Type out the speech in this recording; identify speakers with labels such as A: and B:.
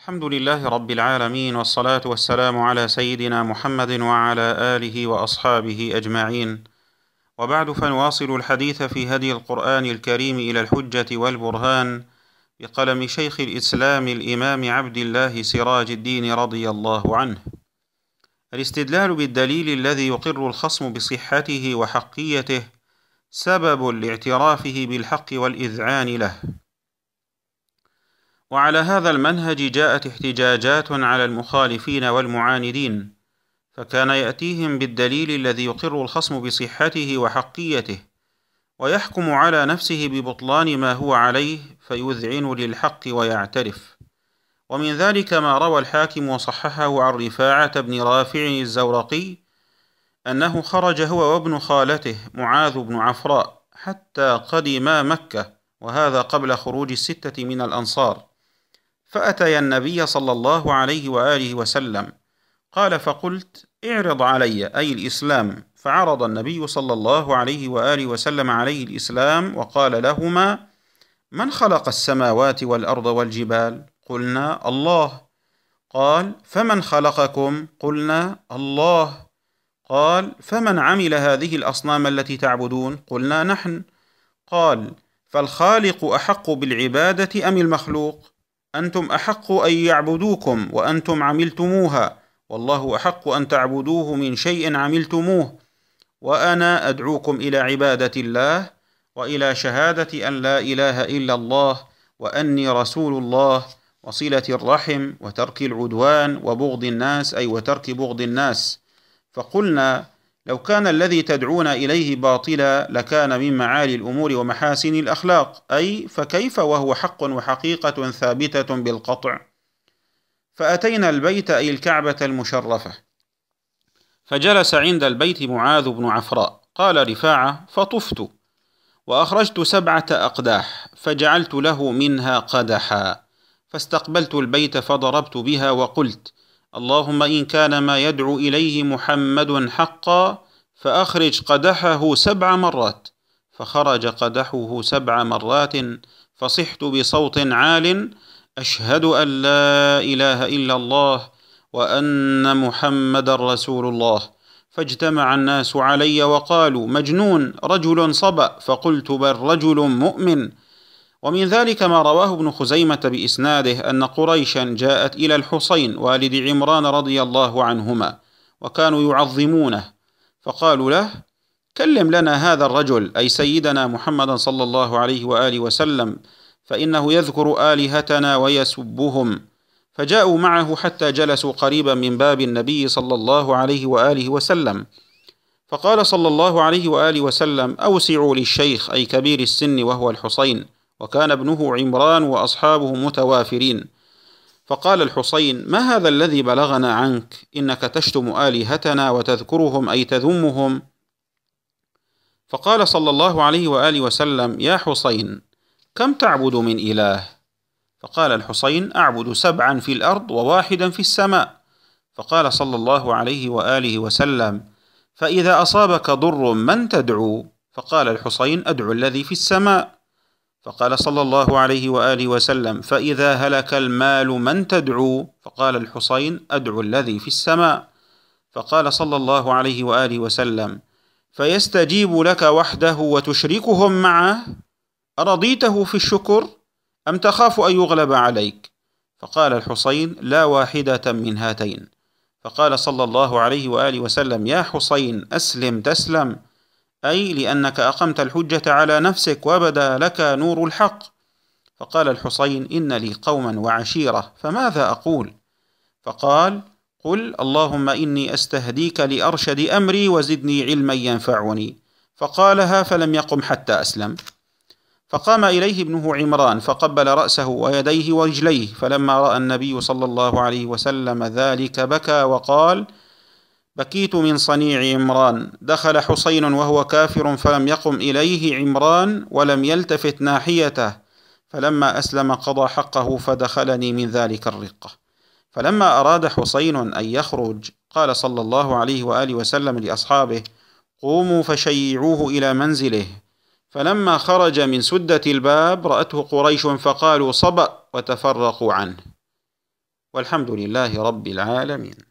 A: الحمد لله رب العالمين والصلاة والسلام على سيدنا محمد وعلى آله وأصحابه أجمعين وبعد فنواصل الحديث في هدي القرآن الكريم إلى الحجة والبرهان بقلم شيخ الإسلام الإمام عبد الله سراج الدين رضي الله عنه الاستدلال بالدليل الذي يقر الخصم بصحته وحقيته سبب لاعترافه بالحق والإذعان له وعلى هذا المنهج جاءت احتجاجات على المخالفين والمعاندين فكان ياتيهم بالدليل الذي يقر الخصم بصحته وحقيته ويحكم على نفسه ببطلان ما هو عليه فيذعن للحق ويعترف ومن ذلك ما روى الحاكم وصححه عن رفاعه بن رافع الزورقي انه خرج هو وابن خالته معاذ بن عفراء حتى قدما مكه وهذا قبل خروج السته من الانصار فأتيا النبي صلى الله عليه وآله وسلم قال فقلت اعرض علي أي الإسلام فعرض النبي صلى الله عليه وآله وسلم عليه الإسلام وقال لهما من خلق السماوات والأرض والجبال قلنا الله قال فمن خلقكم قلنا الله قال فمن عمل هذه الأصنام التي تعبدون قلنا نحن قال فالخالق أحق بالعبادة أم المخلوق أنتم أحق أن يعبدوكم وأنتم عملتموها والله أحق أن تعبدوه من شيء عملتموه وأنا أدعوكم إلى عبادة الله وإلى شهادة أن لا إله إلا الله وأني رسول الله وصلة الرحم وترك العدوان وبغض الناس أي وترك بغض الناس فقلنا لو كان الذي تدعون اليه باطلا لكان من معالي الامور ومحاسن الاخلاق اي فكيف وهو حق وحقيقه ثابته بالقطع فاتينا البيت اي الكعبه المشرفه فجلس عند البيت معاذ بن عفراء قال رفاعه فطفت واخرجت سبعه اقداح فجعلت له منها قدحا فاستقبلت البيت فضربت بها وقلت اللهم إن كان ما يدعو إليه محمد حقا فأخرج قدحه سبع مرات فخرج قدحه سبع مرات فصحت بصوت عال أشهد أن لا إله إلا الله وأن محمد رسول الله فاجتمع الناس علي وقالوا مجنون رجل صبأ فقلت بل رجل مؤمن ومن ذلك ما رواه ابن خزيمة بإسناده أن قريشا جاءت إلى الحصين والد عمران رضي الله عنهما وكانوا يعظمونه فقالوا له كلم لنا هذا الرجل أي سيدنا محمدا صلى الله عليه وآله وسلم فإنه يذكر آلهتنا ويسبهم فجاءوا معه حتى جلسوا قريبا من باب النبي صلى الله عليه وآله وسلم فقال صلى الله عليه وآله وسلم أوسعوا للشيخ أي كبير السن وهو الحصين وكان ابنه عمران وأصحابه متوافرين فقال الحسين ما هذا الذي بلغنا عنك إنك تشتم آلهتنا وتذكرهم أي تذمهم فقال صلى الله عليه وآله وسلم يا حسين كم تعبد من إله فقال الحسين أعبد سبعا في الأرض وواحدا في السماء فقال صلى الله عليه وآله وسلم فإذا أصابك ضر من تدعو فقال الحسين أدعو الذي في السماء فقال صلى الله عليه واله وسلم فاذا هلك المال من تدعو فقال الحسين ادعو الذي في السماء فقال صلى الله عليه واله وسلم فيستجيب لك وحده وتشركهم معه ارضيته في الشكر ام تخاف ان يغلب عليك فقال الحسين لا واحده من هاتين فقال صلى الله عليه واله وسلم يا حسين اسلم تسلم أي لأنك أقمت الحجة على نفسك وبدا لك نور الحق فقال الحسين إن لي قوما وعشيرة فماذا أقول فقال قل اللهم إني أستهديك لأرشد أمري وزدني علما ينفعني فقالها فلم يقم حتى أسلم فقام إليه ابنه عمران فقبل رأسه ويديه ورجليه فلما رأى النبي صلى الله عليه وسلم ذلك بكى وقال: بكيت من صنيع عمران دخل حسين وهو كافر فلم يقم إليه عمران ولم يلتفت ناحيته فلما أسلم قضى حقه فدخلني من ذلك الرقة فلما أراد حسين أن يخرج قال صلى الله عليه وآله وسلم لأصحابه قوموا فشيعوه إلى منزله فلما خرج من سدة الباب رأته قريش فقالوا صبأ وتفرقوا عنه والحمد لله رب العالمين